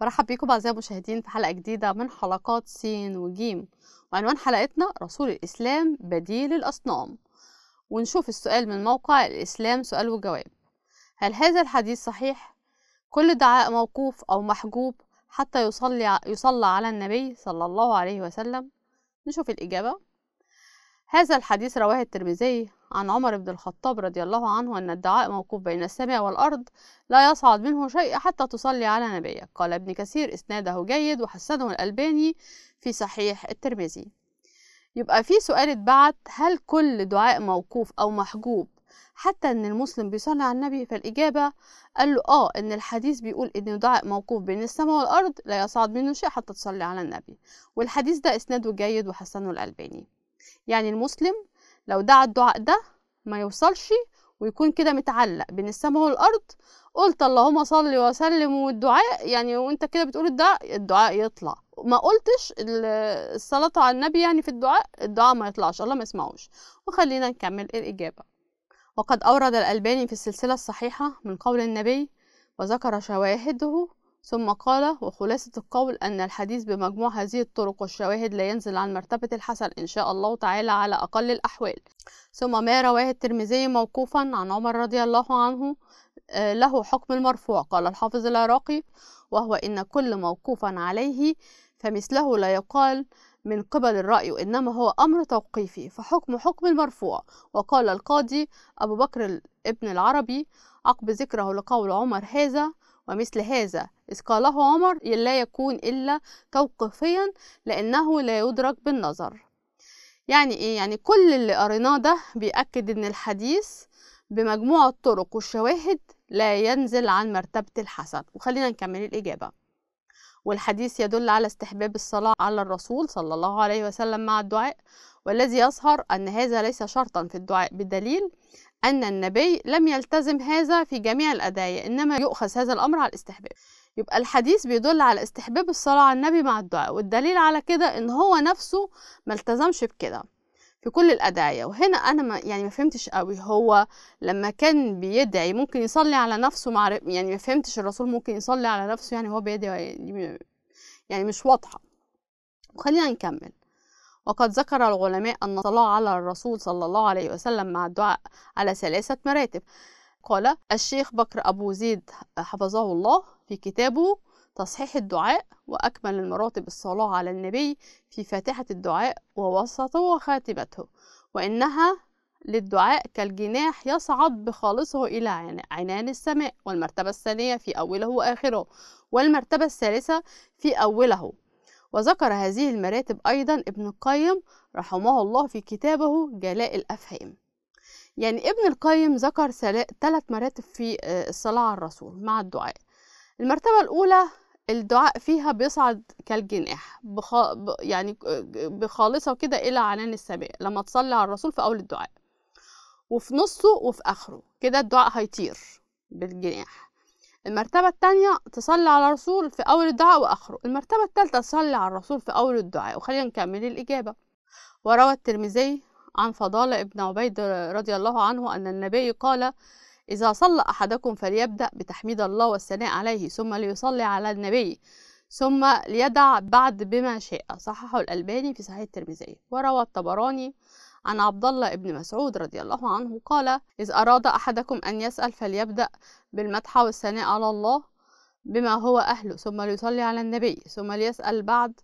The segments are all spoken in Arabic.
برحب بيكم أعزائي المشاهدين في حلقة جديدة من حلقات س وج وعنوان حلقتنا رسول الإسلام بديل الأصنام ونشوف السؤال من موقع الإسلام سؤال وجواب هل هذا الحديث صحيح؟ كل دعاء موقوف أو محجوب حتى يصلي, يصلى على النبي صلى الله عليه وسلم نشوف الإجابة هذا الحديث رواه الترمذي عن عمر بن الخطاب رضي الله عنه أن الدعاء موقوف بين السماء والأرض لا يصعد منه شيء حتى تصلي على نبيك قال ابن كثير إسناده جيد وحسنه الألباني في صحيح الترمذي يبقى في سؤال اتبعت هل كل دعاء موقوف أو محجوب حتى ان المسلم بيصلي على النبي فالاجابه قال له اه ان الحديث بيقول ان دعاء موقوف بين السماء والارض لا يصعد منه شيء حتى تصلي على النبي والحديث ده اسناده جيد وحسنه الالباني يعني المسلم لو ده على الدعاء ده ما يوصلش ويكون كده متعلق بين السماء والارض قلت اللهم صل وسلم والدعاء يعني وانت كده بتقول الدعاء الدعاء يطلع ما قلتش الصلاة على النبي يعني في الدعاء الدعاء ما يطلعش الله ما يسمعوش وخلينا نكمل الإجابة وقد أورد الألباني في السلسلة الصحيحة من قول النبي وذكر شواهده ثم قال وخلاصة القول أن الحديث بمجموع هذه الطرق والشواهد لا ينزل عن مرتبة الحسن إن شاء الله تعالى على أقل الأحوال ثم ما رواه الترمذي موقوفا عن عمر رضي الله عنه آه، له حكم المرفوع قال الحافظ العراقي وهو إن كل موقوفا عليه فمثله لا يقال من قبل الرأي وإنما هو أمر توقيفي فحكم حكم المرفوع وقال القاضي أبو بكر ابن العربي عقب ذكره لقول عمر هذا ومثل هذا إذ قاله عمر لا يكون إلا توقفيا لأنه لا يدرك بالنظر يعني إيه؟ يعني كل اللي قريناه ده بيأكد إن الحديث بمجموع الطرق والشواهد لا ينزل عن مرتبة الحسن وخلينا نكمل الإجابة والحديث يدل على استحباب الصلاة على الرسول صلى الله عليه وسلم مع الدعاء والذي يظهر أن هذا ليس شرطا في الدعاء بدليل أن النبي لم يلتزم هذا في جميع الأدعية إنما يؤخذ هذا الأمر على الاستحباب يبقى الحديث بيدل على استحباب الصلاة على النبي مع الدعاء والدليل على كده إن هو نفسه ما التزمش بكده في كل الأدعية وهنا أنا ما يعني ما فهمتش قوي هو لما كان بيدعي ممكن يصلي على نفسه مع يعني ما فهمتش الرسول ممكن يصلي على نفسه يعني هو بيدعي يعني مش واضحة وخلينا نكمل وقد ذكر العلماء أن الصلاة على الرسول صلى الله عليه وسلم مع الدعاء على ثلاثة مراتب قال الشيخ بكر أبو زيد حفظه الله في كتابه تصحيح الدعاء وأكمل المراتب الصلاة على النبي في فاتحة الدعاء ووسطه وخاتمته وإنها للدعاء كالجناح يصعد بخالصه إلى عنان السماء والمرتبة الثانية في أوله وآخره والمرتبة الثالثة في أوله وذكر هذه المراتب أيضا ابن القيم رحمه الله في كتابه جلاء الأفهام يعني ابن القيم ذكر ثلاث مراتب في آه، الصلاة على الرسول مع الدعاء المرتبة الأولى الدعاء فيها بيصعد كالجناح بخ... يعني آه، بخالصة كده إلى عنان السماء لما تصلي على الرسول في أول الدعاء وفي نصه وفي آخره كده الدعاء هيطير بالجناح المرتبة الثانية تصلي على الرسول في أول الدعاء وآخره المرتبة الثالثة تصلي على الرسول في أول الدعاء وخلينا نكمل الإجابة وروى الترمذي عن فضالة ابن عبيد رضي الله عنه أن النبي قال إذا صلى أحدكم فليبدأ بتحميد الله والثناء عليه ثم ليصلي على النبي ثم ليدع بعد بما شاء صححه الألباني في صحيح الترمذي وروى الطبراني عن عبد الله بن مسعود رضي الله عنه قال إذا أراد أحدكم أن يسأل فليبدأ بالمدح والثناء على الله بما هو أهله ثم ليصلي على النبي ثم ليسأل بعد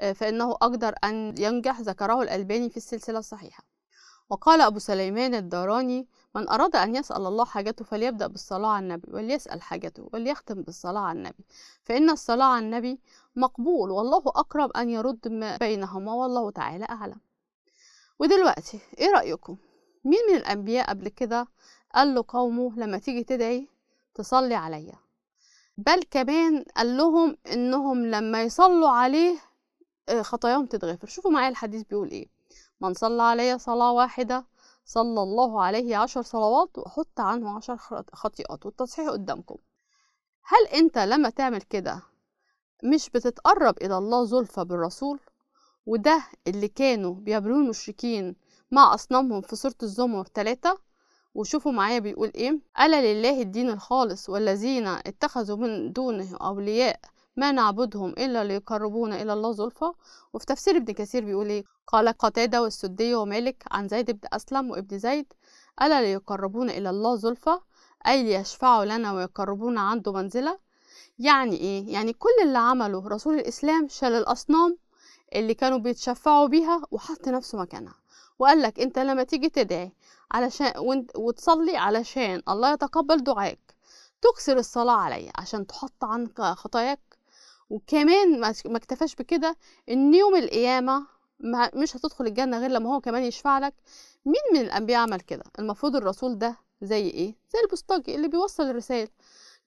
آه، فإنه أقدر أن ينجح ذكره الألباني في السلسلة الصحيحة وقال أبو سليمان الداراني من أراد أن يسأل الله حاجته فليبدأ بالصلاة على النبي وليسأل حاجته وليختم بالصلاة على النبي فإن الصلاة على النبي مقبول والله أقرب أن يرد ما بينهما والله تعالى أعلم ودلوقتي ايه رأيكم مين من الأنبياء قبل كده قال له قومه لما تيجي تدعي تصلي عليا بل كمان قال لهم انهم لما يصلوا عليه آه، خطاياهم تتغفر شوفوا معايا الحديث بيقول ايه من صلى علي صلاة واحدة صلى الله عليه عشر صلوات وحط عنه عشر خطيئات والتصحيح قدامكم هل انت لما تعمل كده مش بتتقرب الى الله زلفى بالرسول وده اللي كانوا بيبرون المشركين مع أصنامهم في سورة الزمر ثلاثة وشوفوا معايا بيقول إيه ألا لله الدين الخالص والذين اتخذوا من دونه أولياء ما نعبدهم إلا ليقربونا إلى الله زلفى وفي تفسير ابن كثير بيقول إيه قال قتادة والسدي ومالك عن زيد بن أسلم وابن زيد ألا ليقربونا إلى الله زلفى أي ليشفعوا لنا ويقربونا عنده منزلة يعني إيه؟ يعني كل اللي عمله رسول الإسلام شال الأصنام اللي كانوا بيتشفعوا بيها وحط نفسه مكانها وقال لك انت لما تيجي تدعي علشان وتصلي علشان الله يتقبل دعائك تكسر الصلاة عليا عشان تحط عنك خطاياك وكمان ما اكتفاش بكده ان يوم القيامة مش هتدخل الجنة غير لما هو كمان يشفع لك مين من الأنبياء عمل كده المفروض الرسول ده زي ايه زي البستاجي اللي بيوصل الرسالة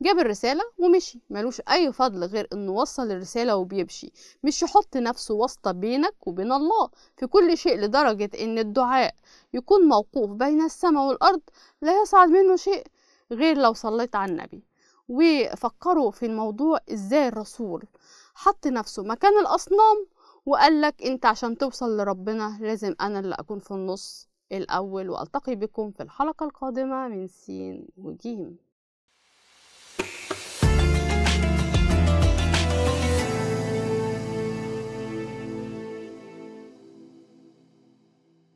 جاب الرسالة ومشي ملوش أي فضل غير إنه وصل الرسالة وبيمشي مش يحط نفسه واسطة بينك وبين الله في كل شيء لدرجة إن الدعاء يكون موقوف بين السماء والأرض لا يصعد منه شيء غير لو صليت على النبي وفكروا في الموضوع إزاي الرسول حط نفسه مكان الأصنام وقال لك أنت عشان توصل لربنا لازم أنا اللي أكون في النص الأول وألتقي بكم في الحلقة القادمة من سين وجيم